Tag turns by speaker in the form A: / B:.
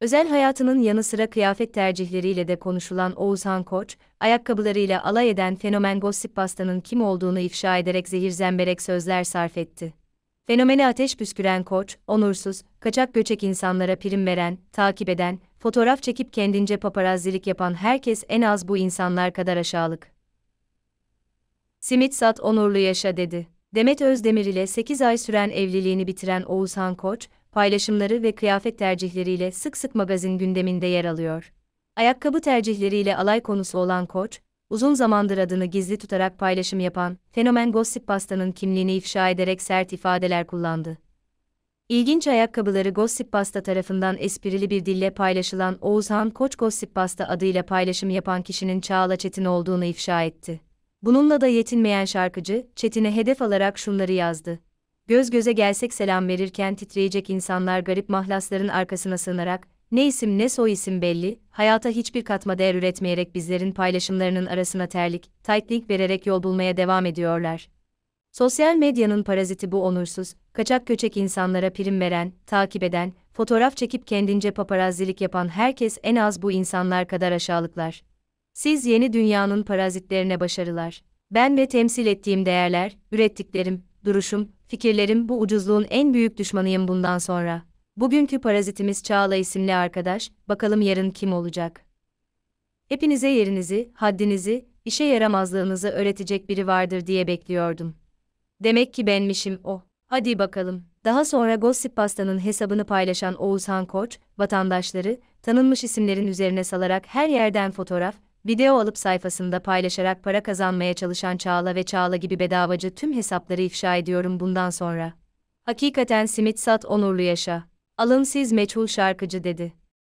A: Özel hayatının yanı sıra kıyafet tercihleriyle de konuşulan Oğuzhan Koç, ayakkabılarıyla alay eden fenomen Gossip Pasta'nın kim olduğunu ifşa ederek zehir zemberek sözler sarf etti. Fenomeni ateş püsküren Koç, onursuz, kaçak göçek insanlara prim veren, takip eden, fotoğraf çekip kendince paparazzilik yapan herkes en az bu insanlar kadar aşağılık. Simit sat onurlu yaşa dedi. Demet Özdemir ile 8 ay süren evliliğini bitiren Oğuzhan Koç, paylaşımları ve kıyafet tercihleriyle sık sık magazin gündeminde yer alıyor. Ayakkabı tercihleriyle alay konusu olan Koç, uzun zamandır adını gizli tutarak paylaşım yapan fenomen Gossip Pasta'nın kimliğini ifşa ederek sert ifadeler kullandı. İlginç ayakkabıları Gossip Pasta tarafından esprili bir dille paylaşılan Oğuzhan Koç Gossip Pasta adıyla paylaşım yapan kişinin Çağla Çetin olduğunu ifşa etti. Bununla da yetinmeyen şarkıcı, Çetin'e hedef alarak şunları yazdı göz göze gelsek selam verirken titreyecek insanlar garip mahlasların arkasına sığınarak, ne isim ne soy isim belli, hayata hiçbir katma değer üretmeyerek bizlerin paylaşımlarının arasına terlik, tightling vererek yol bulmaya devam ediyorlar. Sosyal medyanın paraziti bu onursuz, kaçak köçek insanlara prim veren, takip eden, fotoğraf çekip kendince paparazzilik yapan herkes en az bu insanlar kadar aşağılıklar. Siz yeni dünyanın parazitlerine başarılar. Ben ve temsil ettiğim değerler, ürettiklerim, duruşum, fikirlerim bu ucuzluğun en büyük düşmanıyım bundan sonra. Bugünkü parazitimiz Çağla isimli arkadaş, bakalım yarın kim olacak? Hepinize yerinizi, haddinizi, işe yaramazlığınızı öğretecek biri vardır diye bekliyordum. Demek ki benmişim o. Oh. Hadi bakalım. Daha sonra Gossip Pasta'nın hesabını paylaşan Oğuzhan Koç, vatandaşları, tanınmış isimlerin üzerine salarak her yerden fotoğraf, Video alıp sayfasında paylaşarak para kazanmaya çalışan Çağla ve Çağla gibi bedavacı tüm hesapları ifşa ediyorum bundan sonra. Hakikaten simit sat onurlu yaşa. Alın siz meçhul şarkıcı dedi.